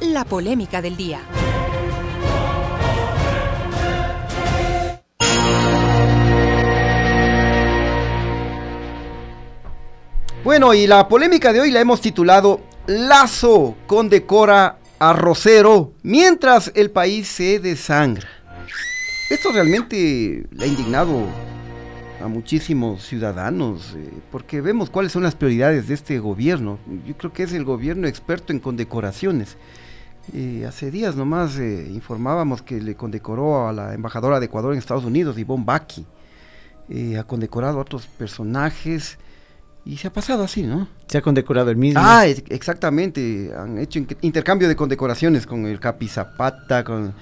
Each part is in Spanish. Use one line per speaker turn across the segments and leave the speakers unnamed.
la polémica del día. Bueno, y la polémica de hoy la hemos titulado Lazo condecora a Rosero mientras el país se desangra. Esto realmente le ha indignado a muchísimos ciudadanos, eh, porque vemos cuáles son las prioridades de este gobierno. Yo creo que es el gobierno experto en condecoraciones hace días nomás eh, informábamos que le condecoró a la embajadora de Ecuador en Estados Unidos, Ivonne Baki. Eh, ha condecorado a otros personajes y se ha pasado así, ¿no? Se ha condecorado el mismo. Ah, exactamente. Han hecho intercambio de condecoraciones con el Capi Zapata, con,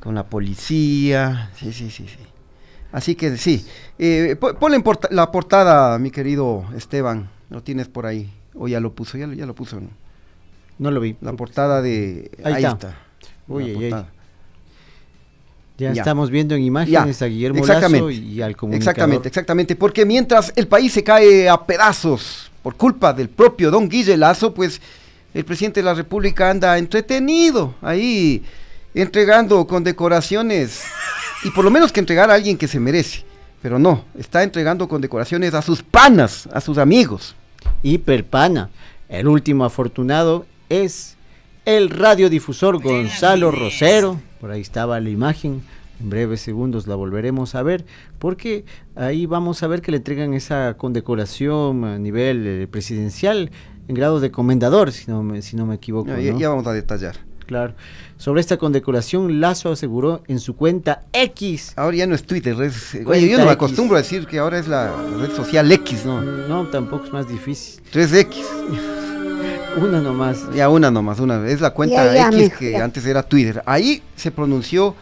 con la policía. Sí, sí, sí, sí. Así que sí. eh, ponle la portada, mi querido Esteban. Lo tienes por ahí. O ya lo puso, ya, ya lo puso. ¿no? No lo vi. La portada de... Ahí, está.
Ya, estamos viendo en imágenes a Guillermo y al comunicador. Exactamente,
exactamente. Porque mientras el país se cae a pedazos por culpa del propio don Guille Lazo, pues el presidente de la República anda entretenido ahí entregando condecoraciones y por lo menos que entregar a alguien que se merece. Pero no, está entregando condecoraciones a sus panas, a sus
amigos. Hiperpana. El último afortunado es el radiodifusor Gonzalo Rosero. Por ahí estaba la imagen. En breves segundos la volveremos a ver porque ahí vamos a ver que le entregan esa condecoración a nivel eh, presidencial en grado de comendador, si no me, si no me equivoco. ya, vamos a detallar. Claro. Sobre esta condecoración, Lazo aseguró en su cuenta X. Ahora ya no es Twitter, eh, yo no me acostumbro a decir que ahora es la red social X, ¿no? No, tampoco es más difícil.
3X. Una nomás. Ya, una nomás, una. Es la cuenta X que antes era Twitter. Ahí se pronunció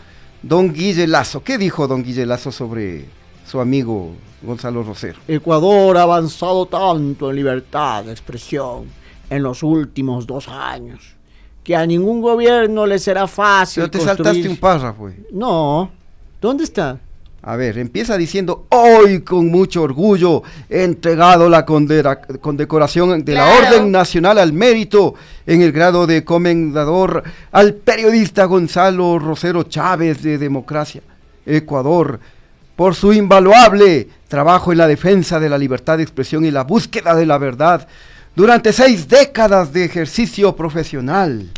don Guille Lazo. ¿Qué dijo don Guille Lazo sobre su amigo Gonzalo Rosero?
Ecuador ha avanzado tanto en libertad de expresión en los últimos dos años que a ningún gobierno le será fácil. Pero te construir... saltaste un
párrafo. Eh.
No. ¿Dónde
está? A ver, empieza diciendo, hoy con mucho orgullo he entregado la condecoración de la Orden Nacional al Mérito en el grado de comendador al periodista Gonzalo Rosero Chávez de Democracia, Ecuador, por su invaluable trabajo en la defensa de la libertad de expresión y la búsqueda de la verdad durante seis décadas de ejercicio profesional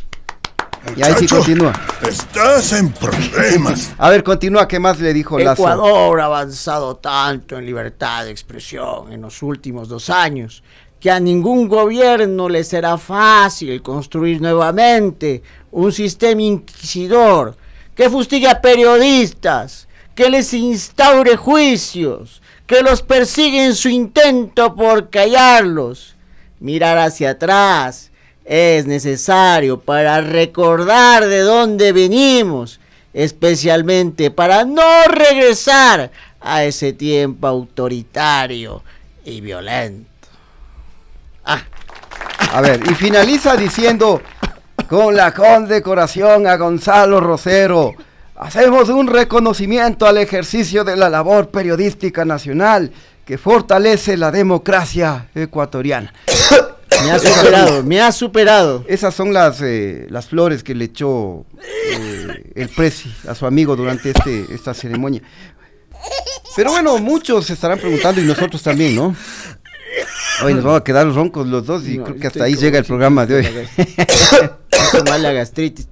y ahí sí continúa.
Estás
en problemas. A ver, continúa, ¿qué más le dijo Lazo? Ecuador ha
avanzado tanto en libertad de expresión en los últimos dos años que a ningún gobierno le será fácil construir nuevamente un sistema inquisidor que fustigue a periodistas, que les instaure juicios, que los persigue en su intento por callarlos, mirar hacia atrás es necesario para recordar de dónde venimos, especialmente para no regresar a ese tiempo autoritario y violento. Ah. A ver,
y finaliza diciendo con la condecoración a Gonzalo Rosero. Hacemos un reconocimiento al ejercicio de la labor periodística nacional que fortalece la democracia ecuatoriana. Me ha superado, me ha superado. Esas son las, eh, las flores que le echó eh, el Prezi a su amigo durante este, esta ceremonia. Pero bueno, muchos se estarán preguntando y nosotros también, ¿no? Hoy nos vamos a quedar roncos los dos y creo que hasta ahí llega el programa de hoy. la gastritis,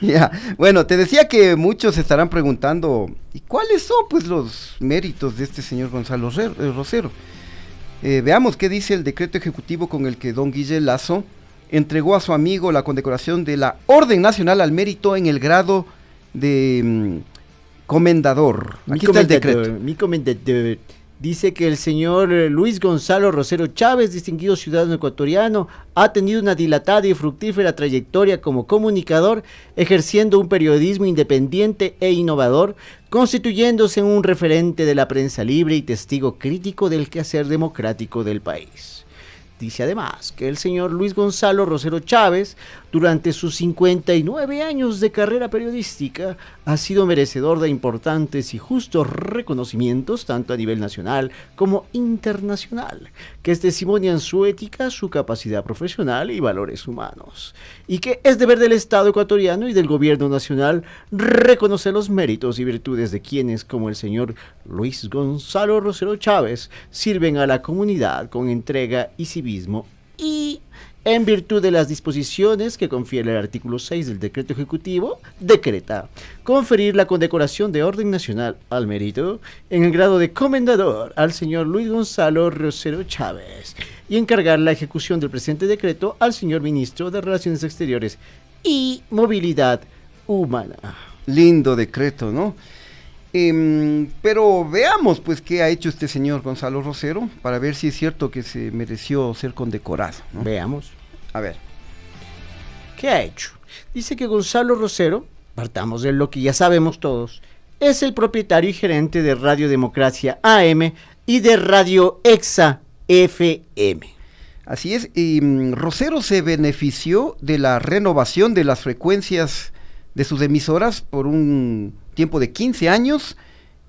Bueno, te decía que muchos se estarán preguntando, ¿y cuáles son pues los méritos de este señor Gonzalo eh, Rosero? Eh, veamos qué dice el decreto ejecutivo con el que don Guille Lazo entregó a su amigo la condecoración de la Orden Nacional al Mérito en el grado de mm, comendador. Aquí el decreto.
Mi comendador. Dice que el señor eh, Luis Gonzalo Rosero Chávez, distinguido ciudadano ecuatoriano, ha tenido una dilatada y fructífera trayectoria como comunicador, ejerciendo un periodismo independiente e innovador, constituyéndose un referente de la prensa libre y testigo crítico del quehacer democrático del país. Dice además que el señor Luis Gonzalo Rosero Chávez durante sus 59 años de carrera periodística, ha sido merecedor de importantes y justos reconocimientos tanto a nivel nacional como internacional, que testimonian su ética, su capacidad profesional y valores humanos, y que es deber del Estado ecuatoriano y del gobierno nacional reconocer los méritos y virtudes de quienes, como el señor Luis Gonzalo Rosero Chávez, sirven a la comunidad con entrega y civismo en virtud de las disposiciones que confiere el artículo 6 del decreto ejecutivo, decreta conferir la condecoración de Orden Nacional al mérito en el grado de comendador al señor Luis Gonzalo Rosero Chávez y encargar la ejecución del presente decreto al señor ministro de Relaciones Exteriores y Movilidad Humana. Lindo decreto, ¿no? Em,
pero veamos pues qué ha hecho este señor Gonzalo Rosero para ver si es cierto que se
mereció ser condecorado. Veamos. A ver. ¿Qué ha hecho? Dice que Gonzalo Rosero, partamos de lo que ya sabemos todos, es el propietario y gerente de Radio Democracia AM y de Radio Exa FM. Así es, y mm, Rosero se benefició de la renovación de las
frecuencias de sus emisoras por un tiempo de 15 años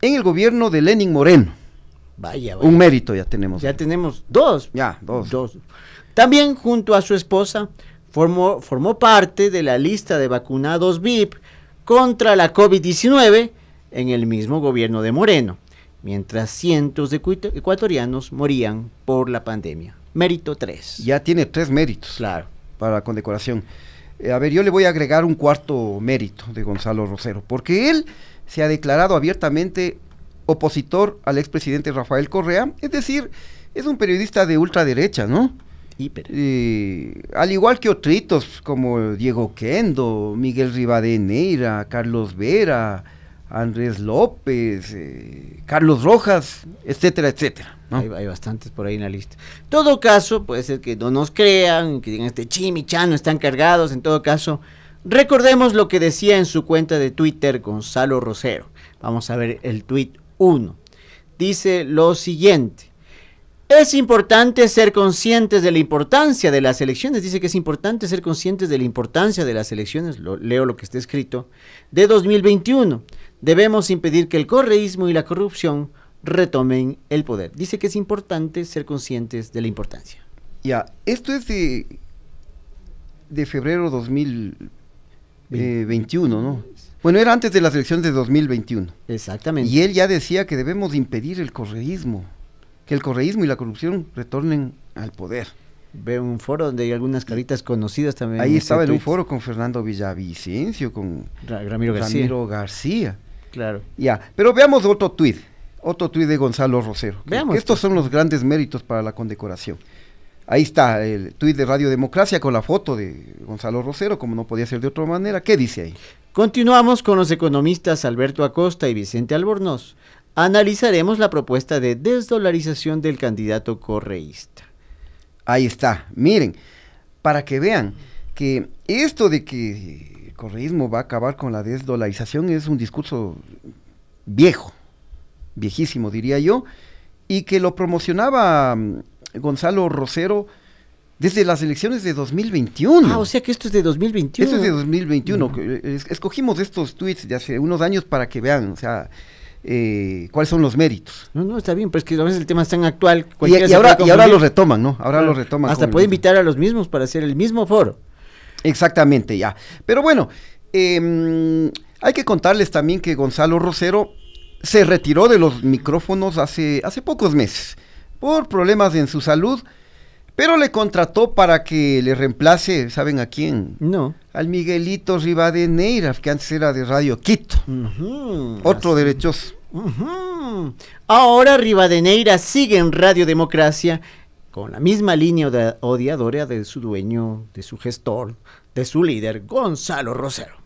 en el gobierno de Lenin Moreno. Vaya, vaya. Un mérito ya tenemos. Ya tenemos dos. Ya, dos. Dos. También junto a su esposa formó, formó parte de la lista de vacunados VIP contra la COVID-19 en el mismo gobierno de Moreno, mientras cientos de ecuatorianos morían por la pandemia. Mérito 3. Ya tiene tres méritos. Claro. Para la condecoración. Eh, a ver, yo le voy
a agregar un cuarto mérito de Gonzalo Rosero, porque él se ha declarado abiertamente opositor al expresidente Rafael Correa, es decir, es un periodista de ultraderecha, ¿no? al igual que otros como Diego Kendo, Miguel Rivadeneira, Carlos Vera, Andrés López,
eh, Carlos Rojas, etcétera, etcétera. Hay, bastantes por ahí en la lista. En todo caso, puede ser que no nos crean, que digan este chimichano están cargados. En todo caso, recordemos lo que decía en su cuenta de Twitter Gonzalo Rosero. Vamos a ver el tweet 1. Dice lo siguiente. Es importante ser conscientes de la importancia de las elecciones. Dice que es importante ser conscientes de la importancia de las elecciones. leo lo que está escrito. De 2021. Debemos impedir que el correísmo y la corrupción retomen el poder. Dice que es importante ser conscientes de la importancia. Ya, esto es de, de febrero 2021,
eh, ¿no? Bueno, era antes de las elecciones de 2021. Exactamente. Y él ya decía que debemos impedir el correísmo que el correísmo y la corrupción retornen
al poder. Veo un foro donde hay algunas caritas conocidas también. Ahí estaba este en un
foro con Fernando Villavicencio, con Ramiro García. Claro. Ya, pero veamos otro tuit, otro tuit de Gonzalo Rosero. Veamos. estos son los grandes méritos para la condecoración. Ahí está el tuit de Radio Democracia con la foto de Gonzalo Rosero, como no podía ser de
otra manera. ¿Qué dice ahí? Continuamos con los economistas Alberto Acosta y Vicente Albornoz analizaremos la propuesta de desdolarización del candidato correísta. Ahí está, miren, para que vean que esto de que
el correísmo va a acabar con la desdolarización es un discurso viejo, viejísimo diría yo, y que lo promocionaba mm, Gonzalo Rosero desde las elecciones de 2021. Ah, o sea que esto es de 2021. Esto es de 2021. Mm. Escogimos estos tweets de hace unos años para que vean, o sea,
eh, cuáles son los méritos. No, no, está bien, pero es que a veces el tema es tan actual. Y, ahora, y lo retoman, ¿no? Ahora lo retoman. Hasta puede invitar a los mismos para hacer el mismo foro. Exactamente, ya.
Pero bueno, em, hay que contarles también que Gonzalo Rosero se retiró de los micrófonos hace, hace pocos meses por problemas en su salud. Pero le contrató para que le reemplace, ¿saben a quién? No. Al Miguelito
Rivadeneira, que antes era de Radio Quito. Otro derechoso. Ahora Rivadeneira sigue en Radio Democracia con la misma línea odiadora de su dueño, de su gestor, de su líder, Gonzalo Rosero.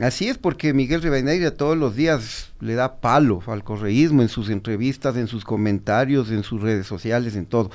Así es, porque Miguel Rivadeneira todos los días le da palo al
correísmo en sus entrevistas, en sus comentarios, en sus redes sociales, en todo.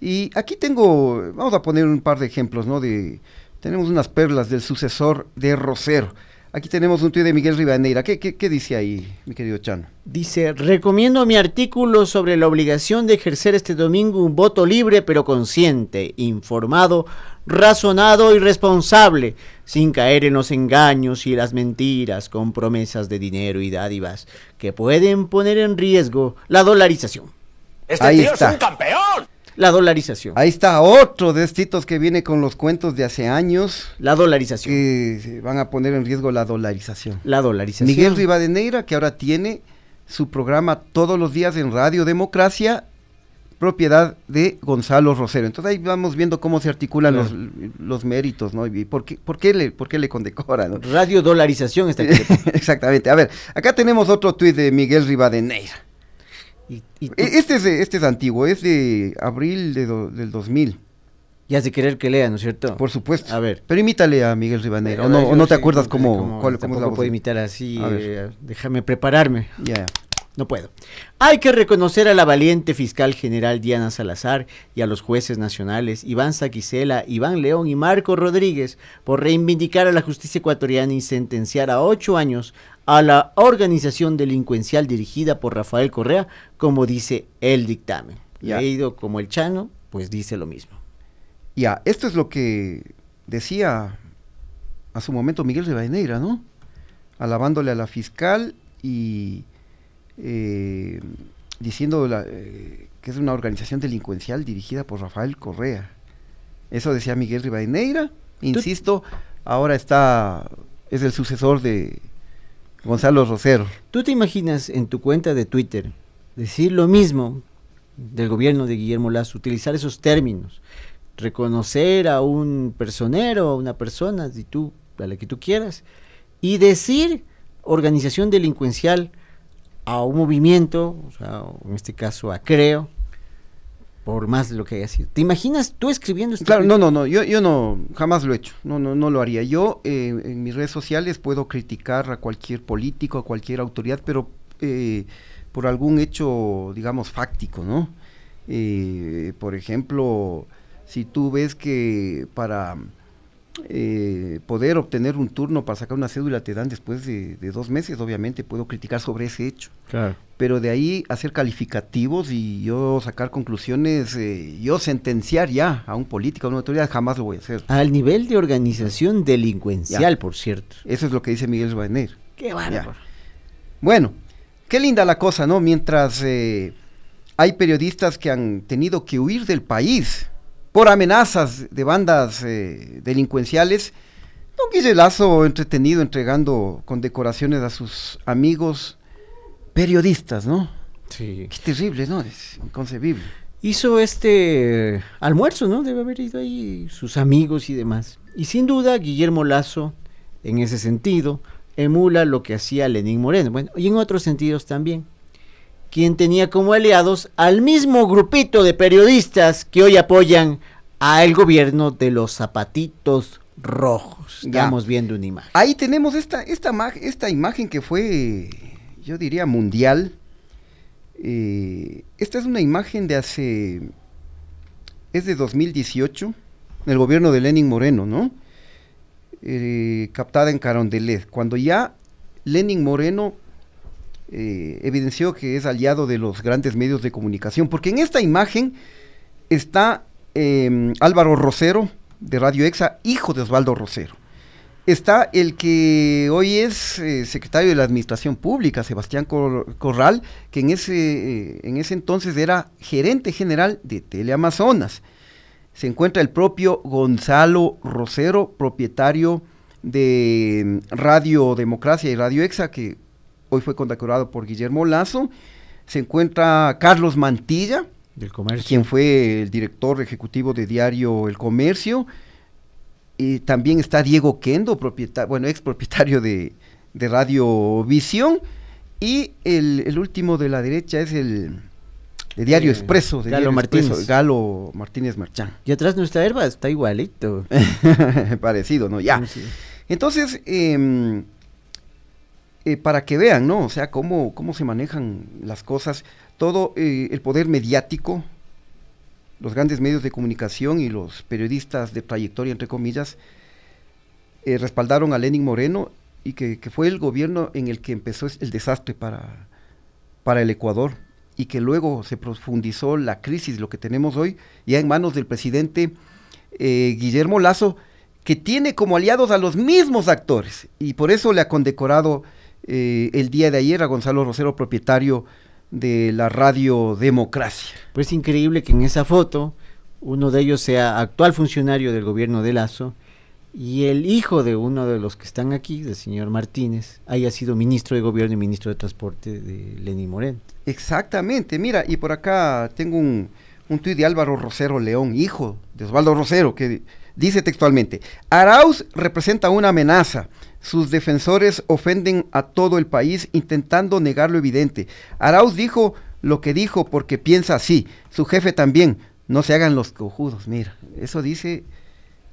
Y aquí tengo, vamos a poner un par de ejemplos, ¿no? De, tenemos unas perlas del sucesor de
Rosero. Aquí tenemos un tuit de Miguel Rivaneira. ¿Qué, dice ahí, mi querido Chan? Dice, recomiendo mi artículo sobre la obligación de ejercer este domingo un voto libre pero consciente, informado, razonado y responsable, sin caer en los engaños y las mentiras con promesas de dinero y dádivas que pueden poner en riesgo la dolarización. ¡Este tío está. es un campeón! La dolarización. Ahí
está otro de estos que viene con los cuentos de hace años. La dolarización. Que van a poner en riesgo la dolarización.
La dolarización. Miguel
Rivadeneira, que ahora tiene su programa todos los días en Radio Democracia, propiedad de Gonzalo Rosero. Entonces ahí vamos viendo cómo se articulan los, méritos, ¿no? Y por qué, por qué le, por qué le condecoran. Radio dolarización está aquí. Exactamente. A ver, acá tenemos otro tuit de Miguel Rivadeneira. E, este, es este es antiguo, es de abril de del 2000. Ya de querer que lea, ¿no es cierto? Por supuesto. A ver. Pero imítale a Miguel Ribanero. no, no te acuerdas cómo, cómo, cuál, este, es la puedo imitar así. Eh,
déjame prepararme. Ya. ya no puedo. Hay que reconocer a la valiente fiscal general Diana Salazar y a los jueces nacionales Iván Saquisela, Iván León y Marco Rodríguez por reivindicar a la justicia ecuatoriana y sentenciar a ocho años a la organización delincuencial dirigida por Rafael Correa, como dice el dictamen. Ya. ido como el Chano, pues dice lo mismo.
Ya, esto es lo que decía a su momento Miguel Rivadeneira, ¿no? Alabándole a la fiscal y eh, diciendo eh, que es una organización delincuencial dirigida por Rafael Correa. Eso decía Miguel Rivadeneira, insisto, ahora está,
es el sucesor de Gonzalo Rosero. ¿Tú te imaginas en tu cuenta de Twitter decir lo mismo del gobierno de Guillermo Lazo, utilizar esos términos, reconocer a un personero, a una persona, si tú, a la que tú quieras, y decir organización delincuencial a un movimiento, o sea, en este caso a Creo, por más de lo que haya sido. ¿Te imaginas
tú escribiendo esto? Claro, no, no, no, yo, no, jamás lo he hecho, no, no, no lo haría. Yo eh, en mis redes sociales puedo criticar a cualquier político, a cualquier autoridad, pero eh, por algún hecho, digamos, fáctico, ¿no? Eh, por ejemplo, si tú ves que para eh, poder obtener un turno para sacar una cédula te dan después de, dos meses, obviamente puedo criticar sobre ese hecho. Claro. Pero de ahí hacer calificativos y yo sacar conclusiones, eh, yo sentenciar ya a un político, a una autoridad, jamás lo voy a hacer.
Al nivel de organización delincuencial, por
cierto. Eso es lo que dice Miguel Vaner. Qué bárbaro. Bueno, qué linda la cosa, ¿no? Mientras eh, hay periodistas que han tenido que huir del país por amenazas de bandas eh, delincuenciales, don Guillermo Lazo entretenido entregando con decoraciones a sus amigos periodistas, ¿no?
Sí. Qué terrible, ¿no? Es inconcebible. Hizo este eh, almuerzo, ¿no? Debe haber ido ahí sus amigos y demás. Y sin duda, Guillermo Lazo, en ese sentido, emula lo que hacía Lenín Moreno. Bueno, y en otros sentidos también quien tenía como aliados al mismo grupito de periodistas que hoy apoyan al gobierno de los zapatitos rojos. Estamos viendo una imagen. Ahí tenemos esta, esta, esta imagen que fue, yo diría, mundial.
Eh, esta es una imagen de hace, es de 2018, el gobierno de Lenin Moreno, ¿no? Eh, captada en Carondelet, cuando ya Lenin Moreno eh, evidenció que es aliado de los grandes medios de comunicación, porque en esta imagen está em, Álvaro Rosero, de Radio EXA, hijo de Osvaldo Rosero. Está el que hoy es eh, secretario de la Administración Pública, Sebastián Corral, que en ese, eh, en ese entonces era gerente general de Teleamazonas. Se encuentra el propio Gonzalo Rosero, propietario de em, Radio Democracia y Radio EXA, que hoy fue condecorado por Guillermo Lazo. Se encuentra Carlos Mantilla, del comercio. quien fue el director ejecutivo de Diario El Comercio. Y también está Diego Kendo, propietario, bueno, ex propietario de, Radio Visión. Y el, último de la derecha es el de Diario eh, Expreso. De Galo Martínez. Galo Martínez Marchán. Y atrás nuestra herba está igualito. Parecido, ¿no? Ya. Entonces, em, eh, para que vean, ¿no? O sea, cómo, cómo se manejan las cosas, todo eh, el poder mediático, los grandes medios de comunicación y los periodistas de trayectoria, entre comillas, eh, respaldaron a Lenin Moreno y que, fue el gobierno en el que empezó el desastre para, para el Ecuador y que luego se profundizó la crisis, lo que tenemos hoy, ya en manos del presidente Guillermo Lazo, que tiene como aliados a los mismos actores y por eso le ha condecorado eh, el día de ayer a Gonzalo Rosero, propietario
de la radio Democracia. Pues increíble que en esa foto uno de ellos sea actual funcionario del gobierno de Lazo y el hijo de uno de los que están aquí, del señor Martínez, haya sido ministro de gobierno y ministro de transporte de Lenín Moreno.
Exactamente, mira, y por acá tengo un, un tuit de Álvaro Rosero León, hijo de Osvaldo Rosero, que dice textualmente, Arauz representa una amenaza sus defensores ofenden a todo el país intentando negar lo evidente. Arauz dijo lo que dijo porque piensa así. Su jefe también. No se hagan los cojudos, mira. Eso dice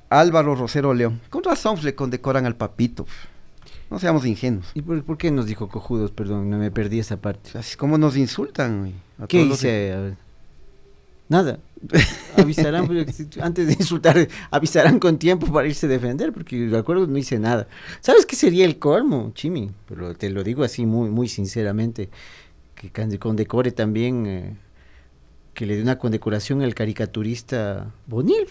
Álvaro Rosero León. Con razón le condecoran al papito.
No seamos ingenuos. ¿Y por, qué nos dijo cojudos? Perdón, me perdí esa parte. Así como nos insultan. ¿Qué dice Nada. avisarán antes de insultar, avisarán con tiempo para irse a defender, porque de acuerdo no hice nada. ¿Sabes qué sería el colmo, Chimi? Pero te lo digo así muy, muy sinceramente, que condecore también, eh, que le dé una condecoración al caricaturista Bonil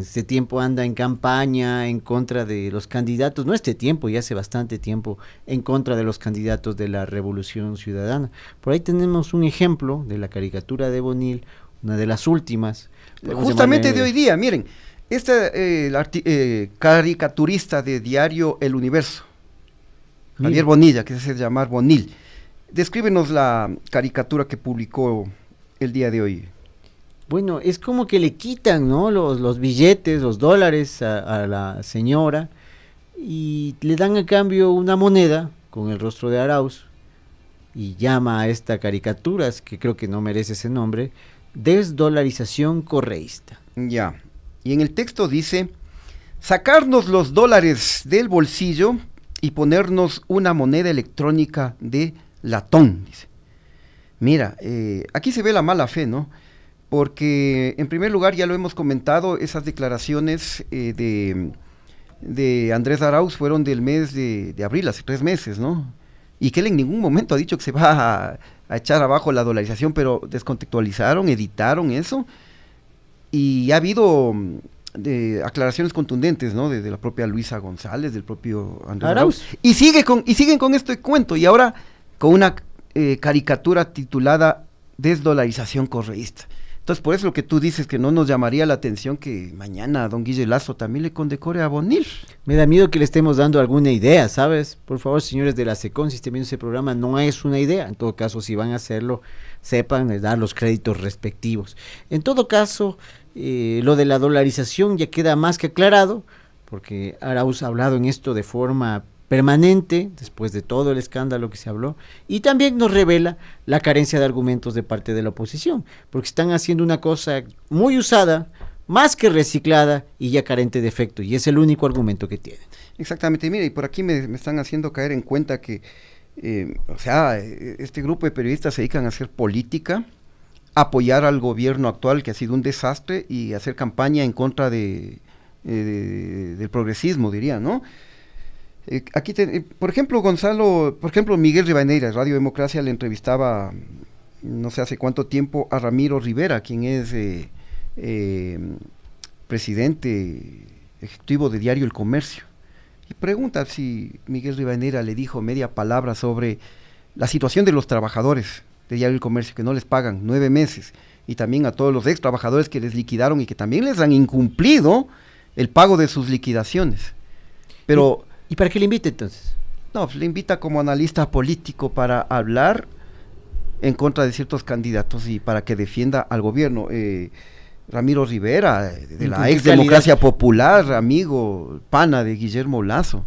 este tiempo anda en campaña en contra de los candidatos, no este tiempo, ya hace bastante tiempo, en contra de los candidatos de la Revolución Ciudadana. Por ahí tenemos un ejemplo de la caricatura de Bonil, una de las últimas. Justamente de hoy día,
miren, este caricaturista de diario El Universo, Javier Bonilla, que se hace llamar Bonil, descríbenos
la caricatura que publicó el día de hoy bueno, es como que le quitan, ¿no? Los, billetes, los dólares a, la señora y le dan a cambio una moneda con el rostro de Arauz y llama a esta caricatura, que creo que no merece ese nombre, desdolarización correísta. Ya, y en el texto dice, sacarnos los dólares
del bolsillo y ponernos una moneda electrónica de latón. Mira, eh, aquí se ve la mala fe, ¿no? porque en primer lugar ya lo hemos comentado, esas declaraciones eh, de, de, Andrés Arauz fueron del mes de, de, abril, hace tres meses, ¿no? Y que él en ningún momento ha dicho que se va a, echar abajo la dolarización, pero descontextualizaron, editaron eso, y ha habido mm, de aclaraciones contundentes, ¿no? Desde la propia Luisa González, del propio Andrés Arauz. Y, sigue con, y siguen con este cuento, y ahora con una eh, caricatura titulada Desdolarización Correísta. Entonces, por eso lo que tú dices, que no
nos llamaría la atención que mañana a don Guille Lazo también le condecore a Bonil. Me da miedo que le estemos dando alguna idea, ¿sabes? Por favor, señores de la SECON, si estén viendo ese programa, no es una idea. En todo caso, si van a hacerlo, sepan eh, dar los créditos respectivos. En todo caso, eh, lo de la dolarización ya queda más que aclarado, porque Arauz ha hablado en esto de forma permanente después de todo el escándalo que se habló y también nos revela la carencia de argumentos de parte de la oposición, porque están haciendo una cosa muy usada, más que reciclada y ya carente de efecto y es el único argumento que tienen. Exactamente, mire, y por aquí me, están haciendo caer en cuenta que, eh, o sea, este
grupo de periodistas se dedican a hacer política, apoyar al gobierno actual que ha sido un desastre y hacer campaña en contra de, eh, del progresismo, diría, ¿no? Eh, aquí, eh, por ejemplo, Gonzalo, por ejemplo, Miguel de Radio Democracia, le entrevistaba mm, no sé hace cuánto tiempo a Ramiro Rivera, quien es eh, presidente ejecutivo de Diario El Comercio. Y pregunta si Miguel Rivadeneira le dijo media palabra sobre la situación de los trabajadores de Diario El Comercio, que no les pagan nueve meses, y también a todos los ex trabajadores que les liquidaron y que también les han incumplido el pago de sus liquidaciones. Pero. ¿Y para qué le invita entonces? No, pues, le invita como analista político para hablar en contra de ciertos candidatos y para que defienda al gobierno. Eh, Ramiro Rivera, eh, de la ex popular, amigo, pana de Guillermo Lazo,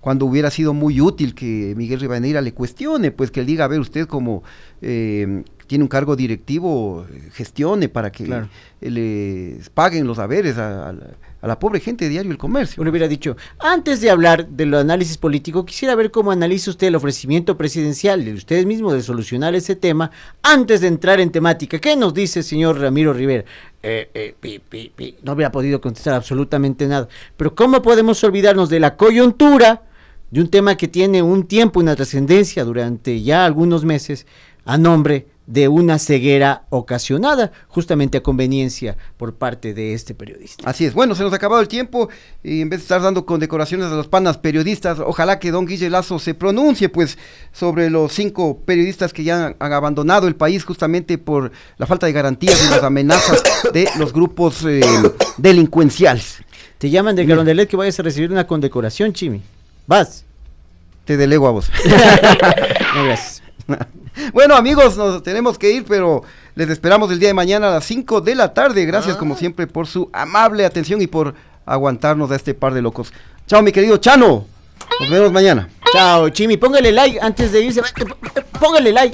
cuando hubiera sido muy útil que Miguel Rivera le cuestione, pues que él diga, a ver, usted como eh, tiene un cargo directivo, gestione para que le,
paguen los haberes a, la a la pobre gente de Diario El Comercio. Uno hubiera dicho, antes de hablar del análisis político, quisiera ver cómo analiza usted el ofrecimiento presidencial de ustedes mismos de solucionar ese tema antes de entrar en temática. ¿Qué nos dice, el señor Ramiro Rivera? Eh, eh, no hubiera podido contestar absolutamente nada. Pero ¿cómo podemos olvidarnos de la coyuntura de un tema que tiene un tiempo, una trascendencia durante ya algunos meses a nombre de una ceguera ocasionada justamente a conveniencia por parte de este periodista. Así es, bueno, se nos ha acabado el tiempo y en vez de estar dando condecoraciones a los panas
periodistas, ojalá que don Guille Lazo se pronuncie pues sobre los cinco periodistas que ya han, abandonado el país justamente por la falta de garantías y las amenazas de los
grupos eh, delincuenciales. Te llaman de Garondelet que vayas a recibir una condecoración, Chimi. Vas. Te delego a vos. no, gracias.
bueno, amigos, nos tenemos que ir, pero les esperamos el día de mañana a las 5 de la tarde. Gracias, como ah. siempre, por su amable atención y por aguantarnos a este par de locos. Chao, mi querido Chano.
Nos vemos mañana. Chao, Chimi. Póngale like antes de irse. Póngale like.